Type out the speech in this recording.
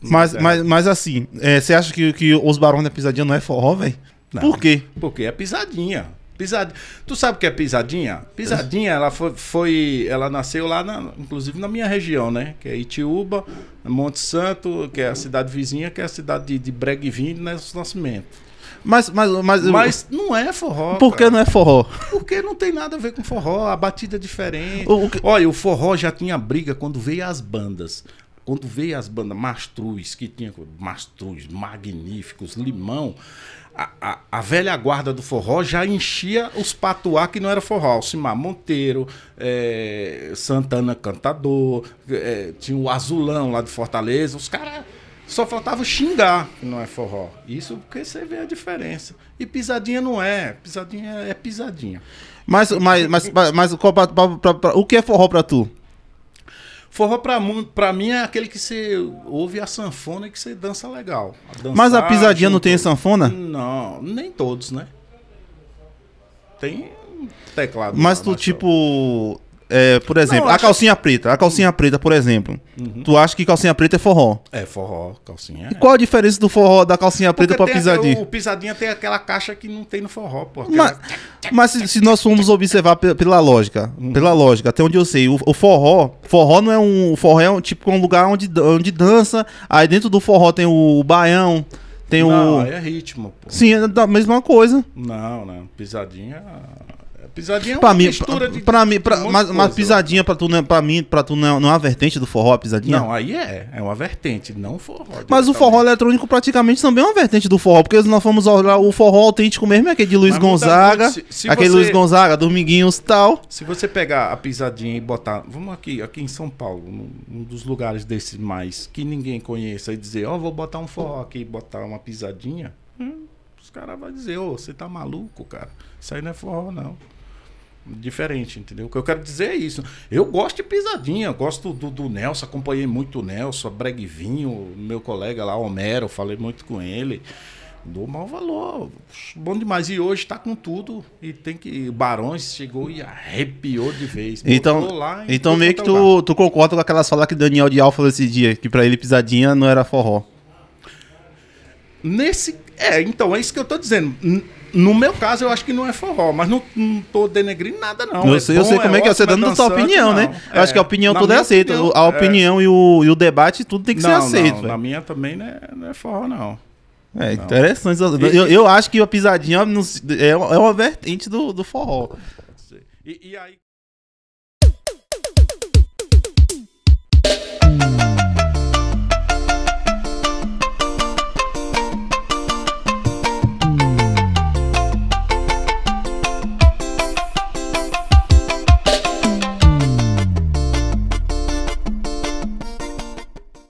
Mas, é. mas, mas assim, é, você é, acha que, que os Barões da Pisadinha não é forró, velho? Por quê? Porque é pisadinha. pisadinha Tu sabe o que é pisadinha? Pisadinha, ela foi, foi ela nasceu lá, na, inclusive na minha região, né? Que é Itiúba, Monte Santo, que é a cidade vizinha, que é a cidade de, de Breguivim, né? Nascimento. Mas, mas, mas, mas não é forró. Por que cara. não é forró? Porque não tem nada a ver com forró, a batida é diferente. O, o que... Olha, o forró já tinha briga quando veio as bandas. Quando veio as bandas Mastruz, que tinha Mastruz, Magníficos, Limão, a, a, a, velha guarda do forró já enchia os patuá que não era forró. Alcimar Monteiro, é, Santana Cantador, é, tinha o Azulão lá de Fortaleza. Os caras só faltava xingar que não é forró. Isso porque você vê a diferença. E pisadinha não é. Pisadinha é pisadinha. Mas, mas, mas, mas, mas pra, pra, pra, o que é forró pra tu? Forró pra, pra mim é aquele que você ouve a sanfona e que você dança legal. dançar, Mas a pisadinha não tem sanfona? Não, nem todos, né? Tem teclado. Mas tu, tipo, é, por exemplo, não, a calcinha preta. A calcinha preta, por exemplo. Uhum. Tu acha que calcinha preta é forró? É forró, calcinha. E é. qual a diferença do forró da calcinha preta Porque pra pisadinha? o pisadinha tem aquela caixa que não tem no forró, pô. Aquela... Mas, mas se, se, nós formos observar pela lógica, uhum. pela lógica, até onde eu sei, o, o, forró, forró não é um, forró é um, tipo um lugar onde, onde dança, aí dentro do forró tem o, o baião, tem não, o... é ritmo, pô. Sim, é da mesma coisa. Não, né pisadinha... Pisadinha é uma pra mim, mistura de. Pra mim, pra, mas, mas, pisadinha pra tu, né, pra mim, pra tu não é, não é uma vertente do forró, a pisadinha? Não, aí é. É uma vertente, não forró. Mas o forró eletrônico praticamente também é uma vertente do forró, porque nós fomos olhar o forró autêntico mesmo, é aquele de Luiz mas, Gonzaga. se, se aquele você, Luiz Gonzaga, Dominguinhos e tal. Se você pegar a pisadinha e botar. Vamos aqui, aqui em São Paulo, um dos lugares desses mais que ninguém conheça, e dizer, ó, oh, vou botar um forró aqui e botar uma pisadinha. Hum os caras vão dizer, ô, você tá maluco, cara? Isso aí não é forró, não. Diferente, entendeu? O que eu quero dizer é isso. Eu gosto de pisadinha, gosto do, do Nelson, acompanhei muito o Nelson, Breguinho, meu colega lá, Homero, falei muito com ele. Dou mau valor. Bom demais. E hoje tá com tudo. E tem que. Barões chegou e arrepiou de vez. Então, então meio que é tu, tu concorda com aquelas falas que Daniel Dial falou esse dia, que para ele pisadinha não era forró. Nesse. É, então, é isso que eu tô dizendo. No meu caso, eu acho que não é forró, mas não, não tô denegrindo nada, não. Eu é sei, bom, eu sei é como é, é que é, você é dando a sua opinião, né? não. né? Eu acho que a opinião tudo é aceita. a opinião e, o, e o debate, tudo tem que não, ser aceito. Não, na minha também não é, não forró, não. É interessante. E, eu, eu acho que a pisadinha é uma vertente do, do forró. E, e aí.